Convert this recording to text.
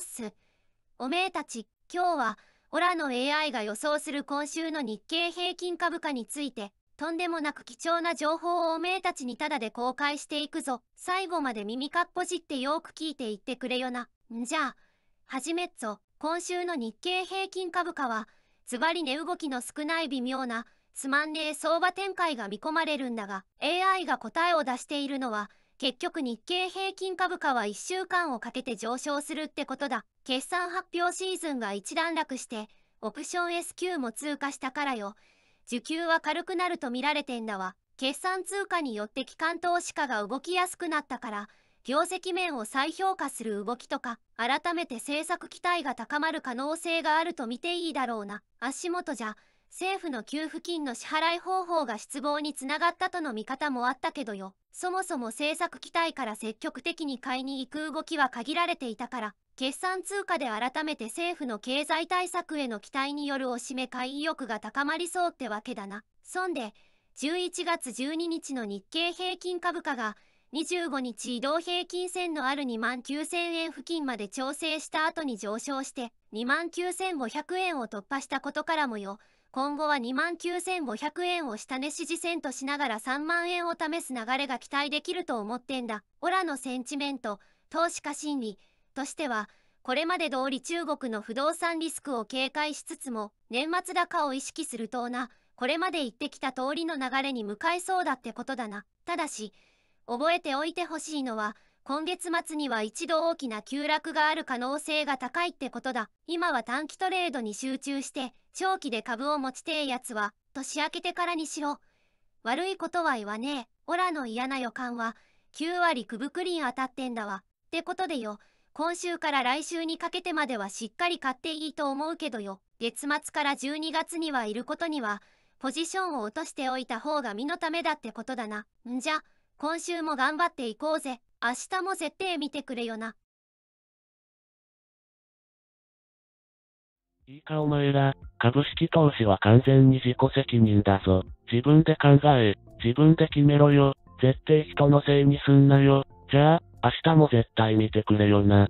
っす。おめえたち、今日は、オラの AI が予想する今週の日経平均株価について、とんでもなく貴重な情報をおめえたちにただで公開していくぞ。最後まで耳かっぽじってよく聞いていってくれよな。んじゃあ、はじめっぞ。今週の日経平均株価は、ズバリ値動きの少ない微妙な、つまんねえ相場展開が見込まれるんだが、AI が答えを出しているのは、結局日経平均株価は1週間をかけて上昇するってことだ。決算発表シーズンが一段落して、オプション S q も通過したからよ。受給は軽くなると見られてんだわ。決算通貨によって機関投資家が動きやすくなったから、業績面を再評価する動きとか、改めて政策期待が高まる可能性があると見ていいだろうな。足元じゃ、政府の給付金の支払い方法が失望につながったとの見方もあったけどよ。そもそも政策期待から積極的に買いに行く動きは限られていたから、決算通貨で改めて政府の経済対策への期待によるおしめ買い意欲が高まりそうってわけだな。そんで、11月12日の日経平均株価が、25日移動平均線のある2万9000円付近まで調整した後に上昇して、2万9500円を突破したことからもよ、今後は2万9500円を下値支持線としながら3万円を試す流れが期待できると思ってんだ。オラのセンチメント、投資家心理としては、これまで通り中国の不動産リスクを警戒しつつも、年末高を意識するとな、これまで言ってきた通りの流れに向かいそうだってことだな。ただし、覚えておいてほしいのは、今月末には一度大きな急落がある可能性が高いってことだ。今は短期トレードに集中して、長期で株を持ちてえやつは、年明けてからにしろ。悪いことは言わねえ。オラの嫌な予感は、9割くぶくりん当たってんだわ。ってことでよ、今週から来週にかけてまではしっかり買っていいと思うけどよ、月末から12月にはいることには、ポジションを落としておいた方が身のためだってことだな。んじゃ、今週も頑張っていこうぜ。明日も設定見てくれよな。いいかお前ら、株式投資は完全に自己責任だぞ。自分で考え、自分で決めろよ。絶対人のせいにすんなよ。じゃあ、明日も絶対見てくれよな。